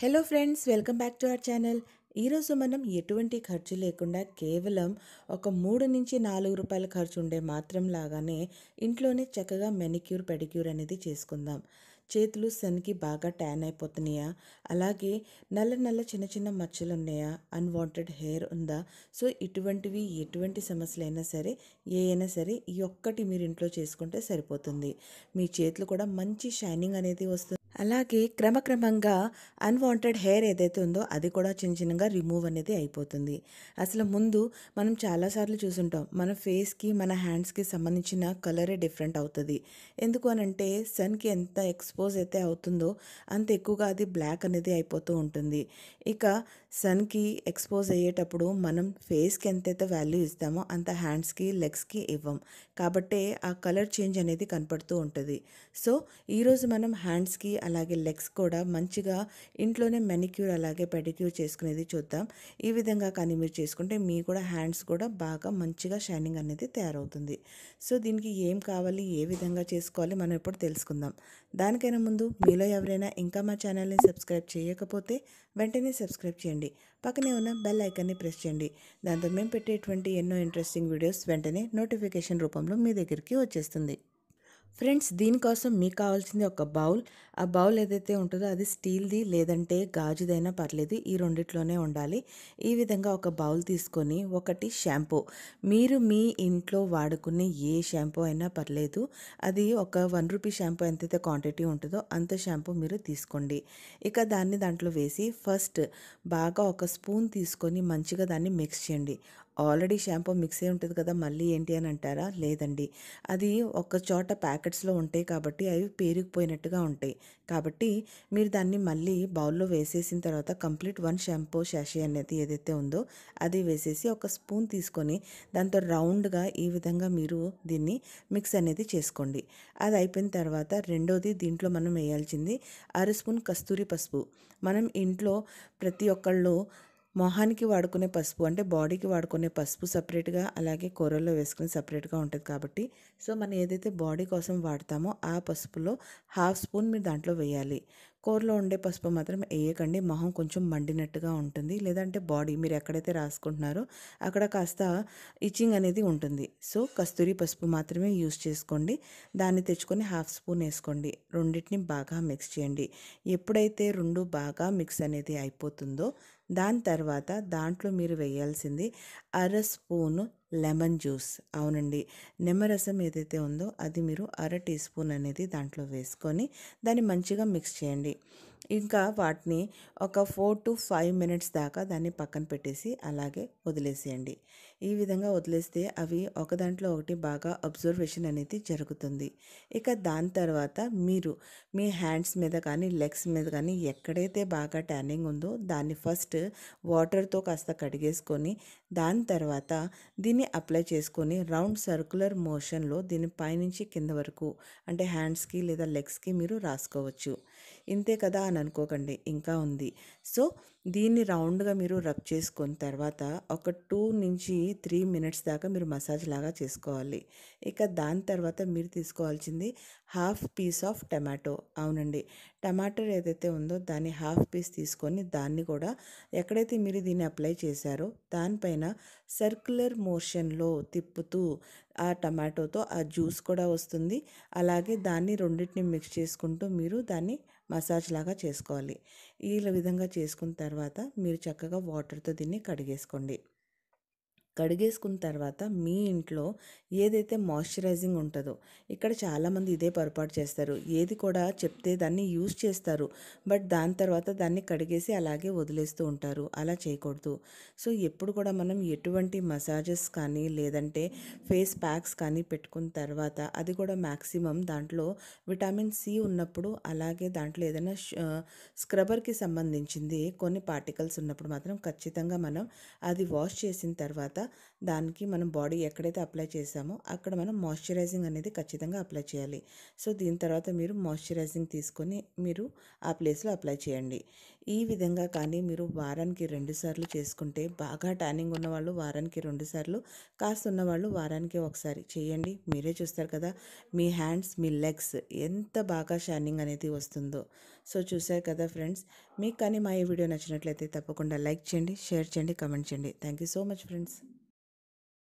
hello friends welcome back to our channel ఈరోజు మనం ఎటువంటి ఖర్చు లేకుండా కేవలం ఒక మూడు నుంచి నాలుగు రూపాయల ఖర్చు ఉండే మాత్రం లాగానే ఇంట్లోనే చక్కగా మెనిక్యూర్ పెడిక్యూర్ అనేది చేసుకుందాం చేతులు సన్కి బాగా ట్యాన్ అయిపోతున్నాయా అలాగే నల్ల నల్ల చిన్న చిన్న మచ్చలు ఉన్నాయా అన్వాంటెడ్ హెయిర్ ఉందా సో ఇటువంటివి ఎటువంటి సమస్యలు అయినా సరే ఏ అయినా సరే ఈ ఒక్కటి మీరు ఇంట్లో చేసుకుంటే సరిపోతుంది మీ చేతులు కూడా మంచి షైనింగ్ అనేది వస్తుంది అలాగే క్రమక్రమంగా అన్వాంటెడ్ హెయిర్ ఏదైతే ఉందో అది కూడా చిన్న చిన్నగా రిమూవ్ అనేది అయిపోతుంది అసలు ముందు మనం చాలాసార్లు చూసుంటాం మన ఫేస్కి మన హ్యాండ్స్కి సంబంధించిన కలరే డిఫరెంట్ అవుతుంది ఎందుకు అని అంటే సన్కి ఎంత ఎక్స్పోజ్ అయితే అవుతుందో అంత ఎక్కువగా అది బ్లాక్ అనేది అయిపోతూ ఉంటుంది ఇక సన్కి ఎక్స్పోజ్ అయ్యేటప్పుడు మనం ఫేస్కి ఎంతైతే వాల్యూ ఇస్తామో అంత హ్యాండ్స్కి లెగ్స్కి ఇవ్వం కాబట్టే ఆ కలర్ చేంజ్ అనేది కనపడుతూ ఉంటుంది సో ఈరోజు మనం హ్యాండ్స్కి అలాగే లెగ్స్ కూడా మంచిగా ఇంట్లోనే మెనిక్యూర్ అలాగే పెడిక్యూర్ చేసుకునేది చూద్దాం ఈ విధంగా కానీ మీరు చేసుకుంటే మీ కూడా హ్యాండ్స్ కూడా బాగా మంచిగా షైనింగ్ అనేది తయారవుతుంది సో దీనికి ఏం కావాలి ఏ విధంగా చేసుకోవాలి మనం ఇప్పుడు తెలుసుకుందాం దానికైనా ముందు మీలో ఎవరైనా ఇంకా మా ఛానల్ని సబ్స్క్రైబ్ చేయకపోతే వెంటనే సబ్స్క్రైబ్ చేయండి పక్కనే ఉన్న బెల్ ఐకాన్ని ప్రెస్ చేయండి దాంతో మేము పెట్టేటువంటి ఎన్నో ఇంట్రెస్టింగ్ వీడియోస్ వెంటనే నోటిఫికేషన్ రూపంలో మీ దగ్గరికి వచ్చేస్తుంది ఫ్రెండ్స్ దీనికోసం మీకు కావాల్సింది ఒక బౌల్ ఆ బౌల్ ఏదైతే ఉంటుందో అది స్టీల్ది లేదంటే గాజుదైనా పర్లేదు ఈ రెండిట్లోనే ఉండాలి ఈ విధంగా ఒక బౌల్ తీసుకొని ఒకటి షాంపూ మీరు మీ ఇంట్లో వాడుకునే ఏ షాంపూ అయినా పర్లేదు అది ఒక వన్ రూపీ షాంపూ ఎంతైతే క్వాంటిటీ ఉంటుందో అంత షాంపూ మీరు తీసుకోండి ఇక దాన్ని దాంట్లో వేసి ఫస్ట్ బాగా ఒక స్పూన్ తీసుకొని మంచిగా దాన్ని మిక్స్ చేయండి ఆల్రెడీ షాంపూ మిక్స్ అయి ఉంటుంది కదా మళ్ళీ ఏంటి అని అంటారా లేదండి అది ఒక చోట ప్యాకెట్స్లో ఉంటాయి కాబట్టి అవి పేరుకుపోయినట్టుగా ఉంటాయి కాబట్టి మీరు దాన్ని మళ్ళీ బౌల్లో వేసేసిన తర్వాత కంప్లీట్ వన్ షాంపూ షాషి అనేది ఏదైతే ఉందో అది వేసేసి ఒక స్పూన్ తీసుకొని దాంతో రౌండ్గా ఈ విధంగా మీరు దీన్ని మిక్స్ అనేది చేసుకోండి అది అయిపోయిన తర్వాత రెండోది దీంట్లో మనం వేయాల్సింది అర స్పూన్ కస్తూరి పసుపు మనం ఇంట్లో ప్రతి ఒక్కళ్ళు మొహానికి వాడుకునే పసుపు అంటే బాడీకి వాడుకునే పసుపు సపరేట్గా అలాగే కూరల్లో వేసుకుని సపరేట్గా ఉంటుంది కాబట్టి సో మనం ఏదైతే బాడీ కోసం వాడతామో ఆ పసుపులో హాఫ్ స్పూన్ మీరు దాంట్లో వేయాలి కోర్లో ఉండే పసుపు మాత్రం వేయకండి మొహం కొంచెం మండినట్టుగా ఉంటుంది లేదంటే బాడీ మీరు ఎక్కడైతే రాసుకుంటున్నారో అక్కడ కాస్త ఇచింగ్ అనేది ఉంటుంది సో కస్తూరి పసుపు మాత్రమే యూస్ చేసుకోండి దాన్ని తెచ్చుకొని హాఫ్ స్పూన్ వేసుకోండి రెండింటిని బాగా మిక్స్ చేయండి ఎప్పుడైతే రెండు బాగా మిక్స్ అనేది అయిపోతుందో దాని తర్వాత దాంట్లో మీరు వేయాల్సింది అర స్పూను లెమన్ జ్యూస్ అవునండి నిమ్మరసం ఏదైతే ఉందో అది మీరు అర టీ స్పూన్ అనేది దాంట్లో వేసుకొని దాన్ని మంచిగా మిక్స్ చేయండి ఇంకా వాటిని ఒక ఫోర్ టు ఫైవ్ మినిట్స్ దాకా దాన్ని పక్కన పెట్టేసి అలాగే వదిలేసేయండి ఈ విధంగా వదిలేస్తే అవి ఒక దాంట్లో ఒకటి బాగా అబ్జర్వేషన్ అనేది జరుగుతుంది ఇక దాని తర్వాత మీరు మీ హ్యాండ్స్ మీద కానీ లెగ్స్ మీద కానీ ఎక్కడైతే బాగా ట్యానింగ్ ఉందో దాన్ని ఫస్ట్ వాటర్తో కాస్త కడిగేసుకొని దాని తర్వాత దీన్ని అప్లై చేసుకొని రౌండ్ సర్కులర్ మోషన్లో దీన్ని పైనుంచి కింద వరకు అంటే హ్యాండ్స్కి లేదా లెగ్స్కి మీరు రాసుకోవచ్చు ఇంతే కదా అని అనుకోకండి ఇంకా ఉంది సో దీన్ని రౌండ్గా మీరు రబ్ చేసుకున్న తర్వాత ఒక టూ నుంచి త్రీ మినిట్స్ దాకా మీరు మసాజ్ లాగా చేసుకోవాలి ఇక దాని తర్వాత మీరు తీసుకోవాల్సింది హాఫ్ పీస్ ఆఫ్ టమాటో అవునండి టమాటో ఏదైతే ఉందో దాన్ని హాఫ్ పీస్ తీసుకొని దాన్ని కూడా ఎక్కడైతే మీరు దీన్ని అప్లై చేశారో దానిపైన సర్క్యులర్ మోషన్లో తిప్పుతూ ఆ టమాటోతో ఆ జ్యూస్ కూడా వస్తుంది అలాగే దాన్ని రెండింటిని మిక్స్ చేసుకుంటూ మీరు దాన్ని మసాజ్ లాగా చేసుకోవాలి ఈ విధంగా చేసుకున్న తర్వాత మీరు చక్కగా వాటర్తో దీన్ని కడిగేసుకోండి కడిగేసుకున్న తర్వాత మీ ఇంట్లో ఏదైతే మాయిశ్చరైజింగ్ ఉంటుందో ఇక్కడ చాలామంది ఇదే పొరపాటు చేస్తారు ఏది కూడా చెప్తే దాన్ని యూజ్ చేస్తారు బట్ దాని తర్వాత దాన్ని కడిగేసి అలాగే వదిలేస్తూ ఉంటారు అలా చేయకూడదు సో ఎప్పుడు కూడా మనం ఎటువంటి మసాజెస్ కానీ లేదంటే ఫేస్ ప్యాక్స్ కానీ పెట్టుకున్న తర్వాత అది కూడా మ్యాక్సిమం దాంట్లో విటామిన్ సి ఉన్నప్పుడు అలాగే దాంట్లో ఏదైనా స్క్రబర్కి సంబంధించింది కొన్ని పార్టికల్స్ ఉన్నప్పుడు మాత్రం ఖచ్చితంగా మనం అది వాష్ చేసిన తర్వాత దానికి మనం బాడీ ఎక్కడైతే అప్లై చేసామో అక్కడ మనం మాయిశ్చరైజింగ్ అనేది ఖచ్చితంగా అప్లై చేయాలి సో దీని తర్వాత మీరు మాయిశ్చరైజింగ్ తీసుకొని మీరు ఆ ప్లేస్లో అప్లై చేయండి ఈ విధంగా కానీ మీరు వారానికి రెండుసార్లు చేసుకుంటే బాగా ట్యానింగ్ ఉన్నవాళ్ళు వారానికి రెండుసార్లు కాస్త ఉన్నవాళ్ళు వారానికి ఒకసారి చేయండి మీరే చూస్తారు కదా మీ హ్యాండ్స్ మీ లెగ్స్ ఎంత బాగా షైనింగ్ అనేది వస్తుందో సో చూసారు కదా ఫ్రెండ్స్ మీకు కానీ మా ఈ వీడియో నచ్చినట్లయితే తప్పకుండా లైక్ చేయండి షేర్ చేయండి కమెంట్ చేయండి thank you so much friends